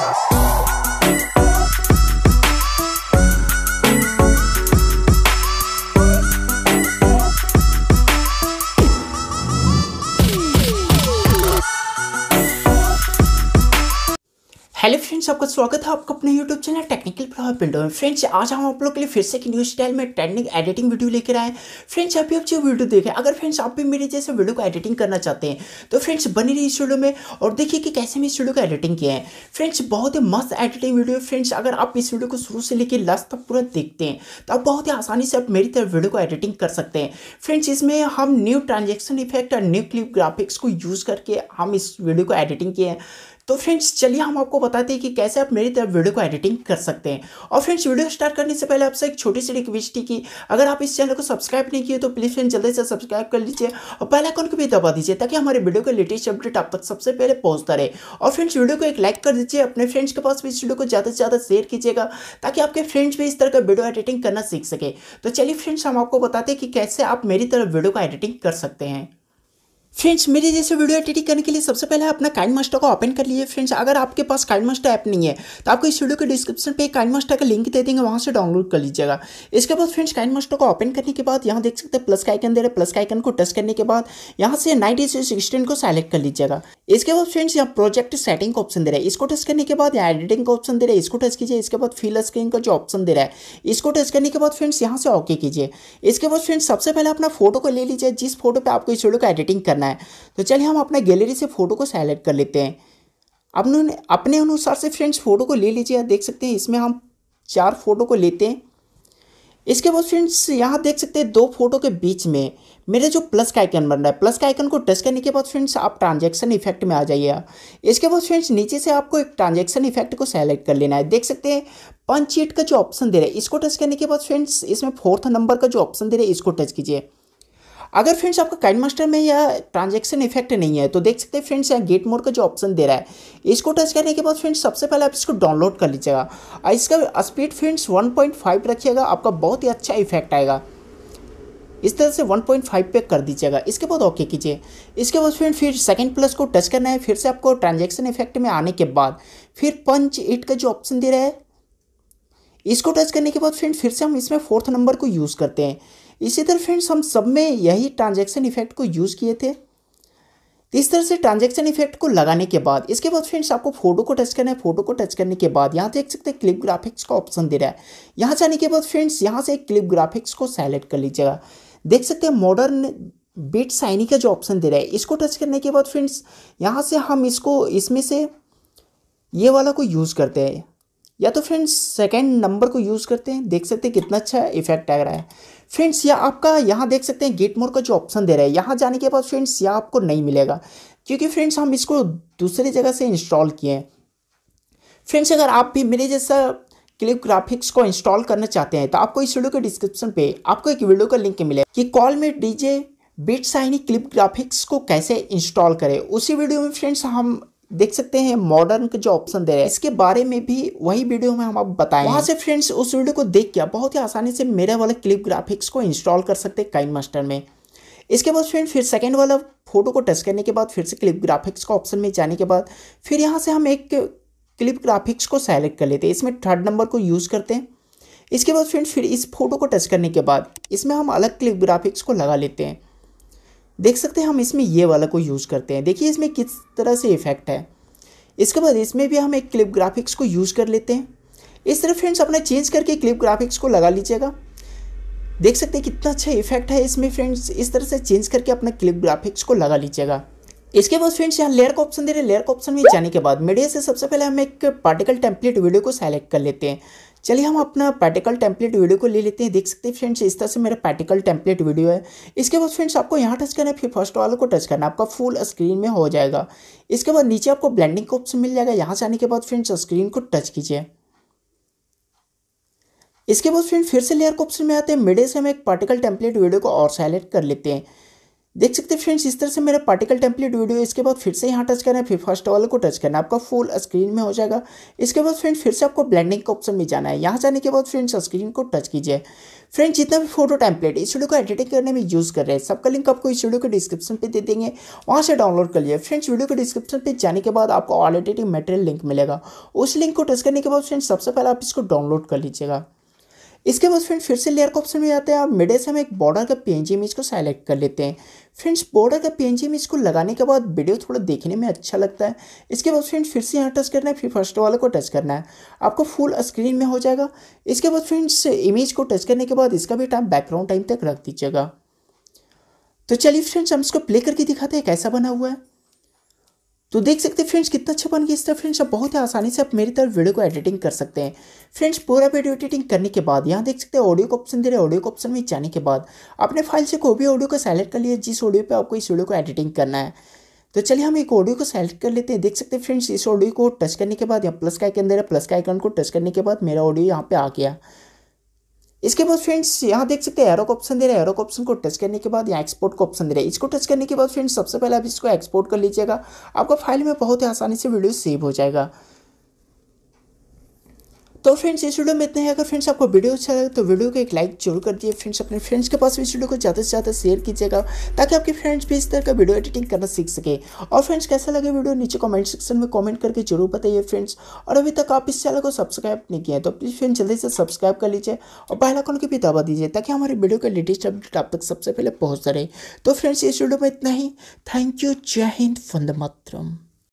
you hello friends आपका स्वागत है आपका अपने YouTube channel technical Prabhav builder में फ्रेंड्स आज हम आप लोग के लिए फिर से एक न्यूज स्टाइल में ट्रेंडिंग एडिटिंग वीडियो लेकर आए फ्रेंड्स अभी आप जो वीडियो देखें अगर फ्रेंड्स आप भी मेरे जैसे वीडियो को एडिटिंग करना चाहते हैं तो फ्रेंड्स बने रही इस वीडियो में और देखिए कि कैसे मैं इस वीडियो को एडिटिंग किया है फ्रेंड्स बहुत ही मस्त एडिटिंग वीडियो है फ्रेंड्स अगर आप इस वीडियो को शुरू से लेकर लास्ट तक पूरा देखते हैं तो आप बहुत ही आसानी से आप मेरी तरफ वीडियो को एडिटिंग कर सकते हैं फ्रेंड्स इसमें हम न्यू ट्रांजेक्शन इफेक्ट और न्यू क्लिप ग्राफिक्स को यूज़ करके हम इस वीडियो को एडिटिंग किए हैं तो फ्रेंड्स चलिए हम आपको बताते हैं कि कैसे आप मेरी तरफ वीडियो को एडिटिंग कर सकते हैं और फ्रेंड्स वीडियो स्टार्ट करने से पहले आपसे एक छोटी सी रिक्वेस्ट थी कि अगर आप इस चैनल को सब्सक्राइब नहीं किए तो प्लीज़ फ्रेंड जल्दी से सब्सक्राइब कर लीजिए और पहले को भी दबा दीजिए ताकि हमारे वीडियो का लेटेस्ट अपडेट आप तक सबसे पहले पहुँचता रहे और फ्रेंड्स वीडियो को एक लाइक कर दीजिए अपने फ्रेंड्स के पास भी इस वीडियो को ज़्यादा से ज़्यादा शेयर कीजिएगा ताकि आपके फ्रेंड्स भी इस तरह का वीडियो एडिटिंग करना सीख सके तो चलिए फ्रेंड्स हम आपको बताते हैं कि कैसे आप मेरी तरफ वीडियो को एडिटिंग कर सकते हैं फ्रेंड्स मेरे जैसे वीडियो एडिटिंग करने के लिए सबसे पहले अपना काइंड मास्टर का ओपन कर लीजिए फ्रेंड्स अगर आपके पास काइंड मास्टर ऐप नहीं है तो आपको इस वीडियो के डिस्क्रिप्शन पे काइंड मास्टर का लिंक दे देंगे वहाँ से डाउनलोड कर लीजिएगा इसके बाद फ्रेंड्स काइंड मास्टर को ओपन करने के बाद यहाँ देख सकते हैं प्लस का आइकन दे रहे प्लस का आइकन को टच करने के बाद यहाँ से नाइनटी से सिक्सटीन को सेलेक्ट कर लीजिएगा इसके बाद फ्रेंड्स यहाँ प्रोजेक्ट सेटिंग का ऑप्शन दे रहा है इसको टच करने के बाद यहाँ एडिटिंग का ऑप्शन दे रहा है इसको टच कीजिए इसके बाद फिल स्क्रीन का जो ऑप्शन दे रहा है इसको टच करने के बाद फ्रेंड्स यहाँ से ओके कीजिए इसके बाद फ्रेंड्स सबसे पहले अपना फोटो को ले लीजिए जिस फोटो पर आपको इस वीडियो का एडिटिंग करना करना है तो चलिए हम अपने गैलरी से फ़ोटो को सेलेक्ट कर लेते हैं अपने अपने अनुसार से फ्रेंड्स फ़ोटो को ले लीजिए देख सकते हैं इसमें हम चार फ़ोटो को लेते हैं इसके बाद फ्रेंड्स यहाँ देख सकते हैं दो फोटो के बीच में मेरे जो प्लस का आइकन बन रहा है प्लस का आइकन को टच करने के बाद फ्रेंड्स आप ट्रांजैक्शन इफेक्ट में आ जाइए इसके बाद फ्रेंड्स नीचे से आपको एक ट्रांजैक्शन इफेक्ट को सेलेक्ट कर लेना है देख सकते हैं पंच शीट का जो ऑप्शन दे रहा है इसको टच करने के बाद फ्रेंड्स इसमें फोर्थ नंबर का जो ऑप्शन दे रहा है इसको टच कीजिए अगर फ्रेंड्स आपका काइंड मास्टर में यह ट्रांजेक्शन इफेक्ट नहीं है तो देख सकते हैं फ्रेंड्स यहाँ गेट मोड का जो ऑप्शन दे रहा है इसको टच करने के बाद फ्रेंड्स सबसे पहले आप इसको डाउनलोड कर लीजिएगा और इसका स्पीड फ्रेंड्स फाइव रखिएगा आपका बहुत ही अच्छा इफेक्ट आएगा इस तरह से 1.5 पे कर दीजिएगा इसके बाद ओके कीजिए इसके बाद फ्रेंड फिर सेकंड प्लस को टच करना है फिर से आपको ट्रांजैक्शन इफेक्ट में आने के बाद फिर पंच इट का जो ऑप्शन दे रहा है इसको टच करने के बाद फ्रेंड फिर से हम इसमें फोर्थ नंबर को यूज़ करते हैं इसी तरह फ्रेंड्स हम सब में यही ट्रांजेक्शन इफेक्ट को यूज़ किए थे इस तरह से ट्रांजेक्शन इफेक्ट को लगाने के बाद इसके बाद फ्रेंड्स आपको फोटो को टच करना है फोटो को टच करने के बाद यहाँ देख सकते हैं क्लिप ग्राफिक्स का ऑप्शन दे रहा है यहाँ जाने के बाद फ्रेंड्स यहाँ से क्लिप ग्राफिक्स को सेलेक्ट कर लीजिएगा देख सकते हैं मॉडर्न बिट साइनी का जो ऑप्शन दे रहा है इसको टच करने के बाद फ्रेंड्स यहाँ से हम इसको इसमें से ये वाला को यूज़ करते हैं या तो फ्रेंड्स सेकेंड नंबर को यूज़ करते हैं देख सकते हैं कितना अच्छा इफेक्ट आ रहा है फ्रेंड्स यह आपका यहाँ देख सकते हैं गेट मोर का जो ऑप्शन दे रहा है यहाँ जाने के बाद फ्रेंड्स यह आपको नहीं मिलेगा क्योंकि फ्रेंड्स हम इसको दूसरी जगह से इंस्टॉल किए हैं फ्रेंड्स अगर आप भी मेरे जैसा क्लिप ग्राफिक्स को इंस्टॉल करना चाहते हैं तो आपको इस वीडियो के डिस्क्रिप्शन पे आपको एक वीडियो का लिंक मिलेगा कि कॉल में डीजे बिट साइनी क्लिप ग्राफिक्स को कैसे इंस्टॉल करें उसी वीडियो में फ्रेंड्स हम देख सकते हैं मॉडर्न का जो ऑप्शन दे रहा है इसके बारे में भी वही वीडियो में हम आप बताएं वहां से फ्रेंड्स उस वीडियो को देख के बहुत ही आसानी से मेरे वाले क्लिप ग्राफिक्स को इंस्टॉल कर सकते हैं काइन मास्टर में इसके बाद फ्रेंड फिर सेकेंड वाला फोटो को टच करने के बाद फिर से क्लिप ग्राफिक्स का ऑप्शन में जाने के बाद फिर यहाँ से हम एक क्लिप ग्राफिक्स को सेलेक्ट कर लेते हैं इसमें थर्ड नंबर को यूज़ करते हैं इसके बाद फ्रेंड फिर इस फोटो को टच करने के बाद इसमें हम अलग क्लिप ग्राफिक्स को लगा लेते हैं देख सकते हैं हम इसमें ये वाला को यूज़ करते हैं देखिए इसमें किस तरह से इफेक्ट है इसके बाद इसमें भी हम एक क्लिप ग्राफिक्स को यूज़ कर लेते हैं इस तरह फ्रेंड्स अपना चेंज करके क्लिप ग्राफिक्स को लगा लीजिएगा देख सकते हैं कितना अच्छा इफेक्ट है इसमें फ्रेंड्स इस तरह से चेंज करके अपना क्लिप ग्राफिक्स को लगा लीजिएगा इसके बाद फ्रेंड्स यहाँ लेयर का ऑप्शन दे रहे हैं लेयर का ऑप्शन में जाने के बाद मीडिया से सबसे पहले हम एक पार्टिकल टेम्पलेट वीडियो को सेलेक्ट कर लेते हैं चलिए हम अपना पार्टिकल टेम्पलेट वीडियो को ले लेते हैं देख सकते हैं फ्रेंड्स इस तरह से मेरा पार्टिकल टेम्पलेट वीडियो है इसके बाद फ्रेंड्स आपको यहाँ टच करना है फिर फर्स्ट वाले को टच करना आपका फुल स्क्रीन में हो जाएगा इसके बाद नीचे आपको ब्लेंडिंग का ऑप्शन मिल जाएगा यहाँ से आने के बाद फ्रेंड्स स्क्रीन को टच कीजिए इसके बाद फ्रेंड फिर से लेयर का ऑप्शन में आते हैं मिडे से हम एक पार्टिकल टेम्पलेट वीडियो को और सेलेक्ट कर लेते हैं देख सकते हैं फ्रेंड्स इस तरह से मेरा पार्टिकल टेम्पलेट वीडियो इसके बाद फिर से यहाँ टच करना है फिर फर्स्ट वाले को टच करना है आपका फुल स्क्रीन में हो जाएगा इसके बाद फ्रेंड्स फिर से आपको ब्लेंडिंग का ऑप्शन में जाना है यहाँ जाने के बाद फ्रेंड्स स्क्रीन को टच कीजिए फ्रेंड्स जितना भी फोटो टेम्पलेट इस वीडियो को एडिटिंग करने में यूज़ कर रहे हैं सबका लिंक आपको इस वीडियो के डिस्क्रिप्शन पे दे देंगे वहाँ से डाउनलोड कर लिए फ्रेंड्स वीडियो के डिस्क्रिप्शन पे जाने के बाद आपको ऑल एडिटिंग मटेरियल लिंक मिलेगा उस लिंक को टच करने के बाद फ्रेंड्स सबसे पहले आप इसको डाउनलोड कर लीजिएगा इसके बाद फ्रेंड फिर से लेयर का ऑप्शन में जाते हैं आप मिडे से हम एक बॉर्डर का पीएनजी इमेज को सेलेक्ट कर लेते हैं फ्रेंड्स बॉर्डर का पीएनजी इमेज को लगाने के बाद वीडियो थोड़ा देखने में अच्छा लगता है इसके बाद फ्रेंड फिर से यहाँ टच करना है फिर फर्स्ट वाले को टच करना है आपको फुल स्क्रीन में हो जाएगा इसके बाद फ्रेंड्स इमेज को टच करने के बाद इसका भी टाइम बैकग्राउंड टाइम तक रख दीजिएगा तो चलिए फ्रेंड्स हम इसको प्ले करके दिखाते हैं कैसा बना हुआ है तो देख सकते हैं फ्रेंड्स कितना अच्छा बन गया इस तरह फ्रेंड्स आप बहुत ही आसानी से आप मेरी तरफ वीडियो को एडिटिंग कर सकते हैं फ्रेंड्स पूरा वीडियो एडिटिंग करने के बाद यहाँ देख सकते हैं ऑडियो का ऑप्शन दे रहे हैं ऑडियो को ऑप्शन में जाने के बाद अपने फाइल से कोई भी ऑडियो को सेलेक्ट कर लिया जिस ऑडियो पर आपको इस वीडियो को एडिटिंग करना है तो चलिए हम एक ऑडियो को सेलेक्ट कर लेते हैं देख सकते हैं फ्रेंड्स इस ऑडियो को टच करने के बाद यहाँ प्लस का आइकन दे रहा है प्लस का आइकन को टच करने के बाद मेरा ऑडियो यहाँ पे आ गया इसके बाद फ्रेंड्स यहाँ देख सकते हैं एरो का ऑप्शन दे रहा है एरो का ऑप्शन को टच करने के बाद यहाँ एक्सपोर्ट का ऑप्शन दे रहा है इसको टच करने के बाद फ्रेंड्स सबसे पहले आप इसको एक्सपोर्ट कर लीजिएगा आपका फाइल में बहुत ही आसानी से वीडियो सेव हो जाएगा तो फ्रेंड्स इस वीडियो में इतना ही अगर फ्रेंड्स आपको वीडियो अच्छा लगे तो वीडियो को एक लाइक जरूर कर दिए फ्रेंड्स अपने फ्रेंड्स के पास इस वीडियो को ज़्यादा से ज़्यादा शेयर कीजिएगा ताकि आपके फ्रेंड्स भी इस तरह का वीडियो एडिटिंग करना सीख सके और फ्रेंड्स कैसा लगे वीडियो नीचे कॉमेंट सेक्शन में कॉमेंट करके जरूर बताइए फ्रेंड्स और अभी तक आप इस चैनल को सब्सक्राइब नहीं किया तो प्लीज़ फ्रेंड्स जल्दी से सब्सक्राइब कर लीजिए और बेलाइकॉन की भी दबा दीजिए ताकि हमारे वीडियो के लेटेस्ट अपडेट आप तक सबसे पहले पहुँच रहे तो फ्रेंड्स इस वीडियो में इतना ही थैंक यू जय हिंद वंदे मातरम